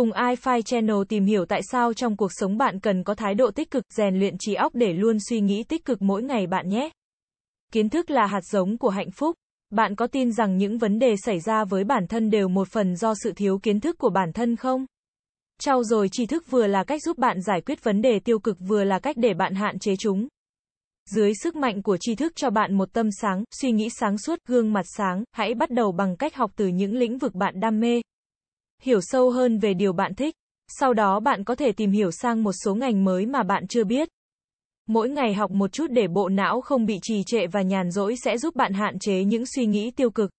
Cùng iFi Channel tìm hiểu tại sao trong cuộc sống bạn cần có thái độ tích cực, rèn luyện trí óc để luôn suy nghĩ tích cực mỗi ngày bạn nhé. Kiến thức là hạt giống của hạnh phúc. Bạn có tin rằng những vấn đề xảy ra với bản thân đều một phần do sự thiếu kiến thức của bản thân không? Trau dồi tri thức vừa là cách giúp bạn giải quyết vấn đề tiêu cực vừa là cách để bạn hạn chế chúng. Dưới sức mạnh của tri thức cho bạn một tâm sáng, suy nghĩ sáng suốt, gương mặt sáng, hãy bắt đầu bằng cách học từ những lĩnh vực bạn đam mê hiểu sâu hơn về điều bạn thích. Sau đó bạn có thể tìm hiểu sang một số ngành mới mà bạn chưa biết. Mỗi ngày học một chút để bộ não không bị trì trệ và nhàn rỗi sẽ giúp bạn hạn chế những suy nghĩ tiêu cực.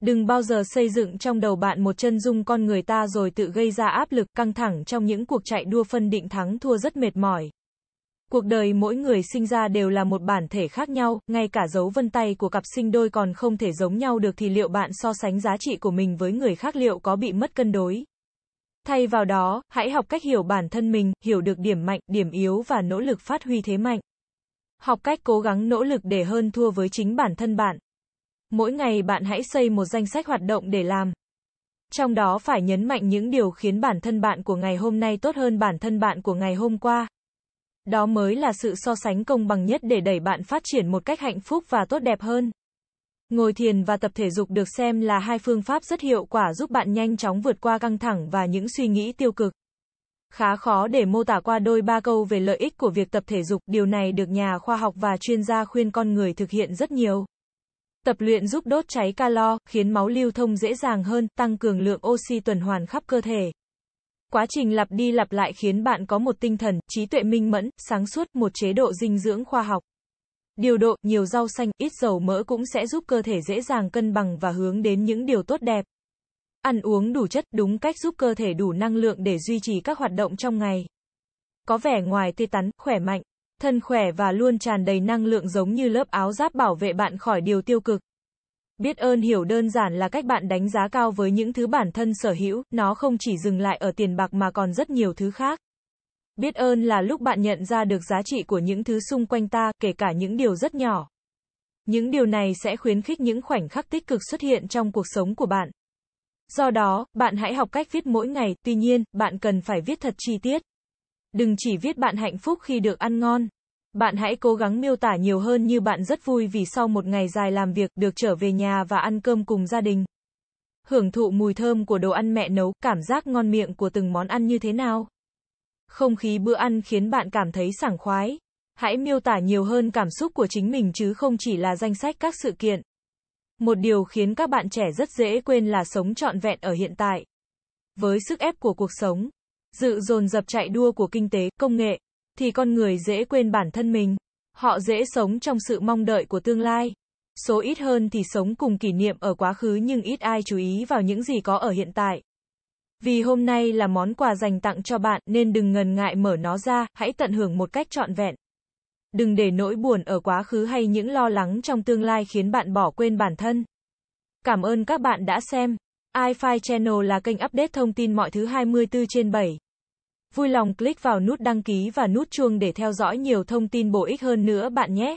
Đừng bao giờ xây dựng trong đầu bạn một chân dung con người ta rồi tự gây ra áp lực căng thẳng trong những cuộc chạy đua phân định thắng thua rất mệt mỏi. Cuộc đời mỗi người sinh ra đều là một bản thể khác nhau, ngay cả dấu vân tay của cặp sinh đôi còn không thể giống nhau được thì liệu bạn so sánh giá trị của mình với người khác liệu có bị mất cân đối? Thay vào đó, hãy học cách hiểu bản thân mình, hiểu được điểm mạnh, điểm yếu và nỗ lực phát huy thế mạnh. Học cách cố gắng nỗ lực để hơn thua với chính bản thân bạn. Mỗi ngày bạn hãy xây một danh sách hoạt động để làm. Trong đó phải nhấn mạnh những điều khiến bản thân bạn của ngày hôm nay tốt hơn bản thân bạn của ngày hôm qua. Đó mới là sự so sánh công bằng nhất để đẩy bạn phát triển một cách hạnh phúc và tốt đẹp hơn. Ngồi thiền và tập thể dục được xem là hai phương pháp rất hiệu quả giúp bạn nhanh chóng vượt qua căng thẳng và những suy nghĩ tiêu cực. Khá khó để mô tả qua đôi ba câu về lợi ích của việc tập thể dục, điều này được nhà khoa học và chuyên gia khuyên con người thực hiện rất nhiều. Tập luyện giúp đốt cháy calo, khiến máu lưu thông dễ dàng hơn, tăng cường lượng oxy tuần hoàn khắp cơ thể. Quá trình lặp đi lặp lại khiến bạn có một tinh thần, trí tuệ minh mẫn, sáng suốt, một chế độ dinh dưỡng khoa học. Điều độ, nhiều rau xanh, ít dầu mỡ cũng sẽ giúp cơ thể dễ dàng cân bằng và hướng đến những điều tốt đẹp. Ăn uống đủ chất, đúng cách giúp cơ thể đủ năng lượng để duy trì các hoạt động trong ngày. Có vẻ ngoài tươi tắn, khỏe mạnh, thân khỏe và luôn tràn đầy năng lượng giống như lớp áo giáp bảo vệ bạn khỏi điều tiêu cực. Biết ơn hiểu đơn giản là cách bạn đánh giá cao với những thứ bản thân sở hữu, nó không chỉ dừng lại ở tiền bạc mà còn rất nhiều thứ khác. Biết ơn là lúc bạn nhận ra được giá trị của những thứ xung quanh ta, kể cả những điều rất nhỏ. Những điều này sẽ khuyến khích những khoảnh khắc tích cực xuất hiện trong cuộc sống của bạn. Do đó, bạn hãy học cách viết mỗi ngày, tuy nhiên, bạn cần phải viết thật chi tiết. Đừng chỉ viết bạn hạnh phúc khi được ăn ngon, bạn hãy cố gắng miêu tả nhiều hơn như bạn rất vui vì sau một ngày dài làm việc, được trở về nhà và ăn cơm cùng gia đình. Hưởng thụ mùi thơm của đồ ăn mẹ nấu, cảm giác ngon miệng của từng món ăn như thế nào? Không khí bữa ăn khiến bạn cảm thấy sảng khoái. Hãy miêu tả nhiều hơn cảm xúc của chính mình chứ không chỉ là danh sách các sự kiện. Một điều khiến các bạn trẻ rất dễ quên là sống trọn vẹn ở hiện tại. Với sức ép của cuộc sống, sự dồn dập chạy đua của kinh tế, công nghệ, thì con người dễ quên bản thân mình. Họ dễ sống trong sự mong đợi của tương lai. Số ít hơn thì sống cùng kỷ niệm ở quá khứ nhưng ít ai chú ý vào những gì có ở hiện tại. Vì hôm nay là món quà dành tặng cho bạn nên đừng ngần ngại mở nó ra, hãy tận hưởng một cách trọn vẹn. Đừng để nỗi buồn ở quá khứ hay những lo lắng trong tương lai khiến bạn bỏ quên bản thân. Cảm ơn các bạn đã xem. iFi Channel là kênh update thông tin mọi thứ 24 trên 7. Vui lòng click vào nút đăng ký và nút chuông để theo dõi nhiều thông tin bổ ích hơn nữa bạn nhé.